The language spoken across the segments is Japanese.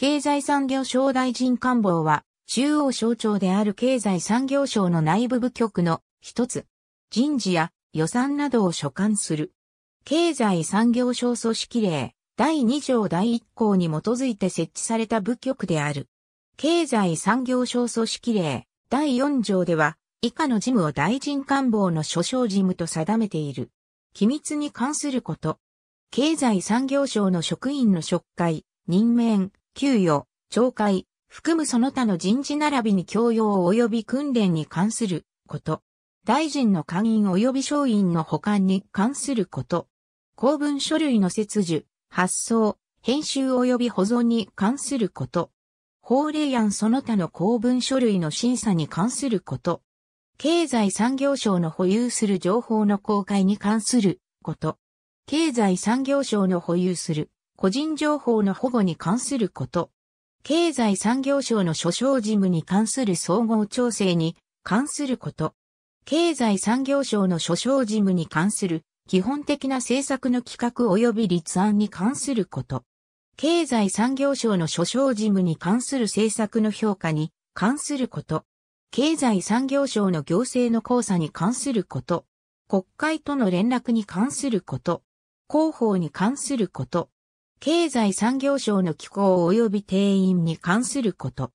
経済産業省大臣官房は、中央省庁である経済産業省の内部部局の一つ、人事や予算などを所管する。経済産業省組織令第2条第1項に基づいて設置された部局である。経済産業省組織令第4条では、以下の事務を大臣官房の所掌事務と定めている。機密に関すること。経済産業省の職員の職会、任免、給与、懲戒、含むその他の人事並びに教養及び訓練に関すること。大臣の官員及び商員の保管に関すること。公文書類の切除、発送、編集及び保存に関すること。法令案その他の公文書類の審査に関すること。経済産業省の保有する情報の公開に関すること。経済産業省の保有する個人情報の保護に関すること、経済産業省の所掌事務に関する総合調整に関すること、経済産業省の所掌事務に関する基本的な政策の企画及び立案に関すること、経済産業省の所掌事務に関する政策の評価に関すること、経済産業省の行政の交差に関すること、国会との連絡に関すること、広報に関すること、経済産業省の機構及び定員に関すること。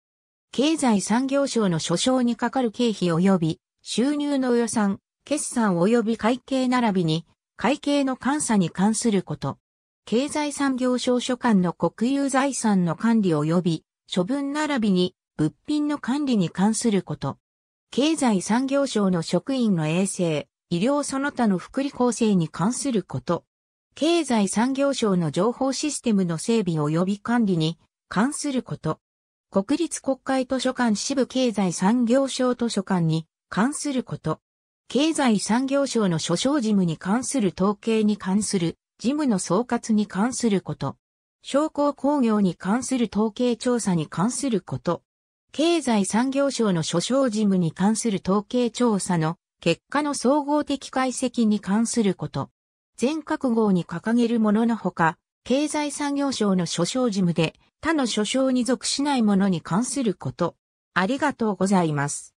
経済産業省の所掌にかかる経費及び収入の予算、決算及び会計並びに会計の監査に関すること。経済産業省所管の国有財産の管理及び処分並びに物品の管理に関すること。経済産業省の職員の衛生、医療その他の福利厚生に関すること。経済産業省の情報システムの整備及び管理に関すること。国立国会図書館支部経済産業省図書館に関すること。経済産業省の所掌事務に関する統計に関する事務の総括に関すること。商工工業に関する統計調査に関すること。経済産業省の所掌事務に関する統計調査の結果の総合的解析に関すること。全覚号に掲げるもののほか、経済産業省の所掌事務で他の所掌に属しないものに関すること。ありがとうございます。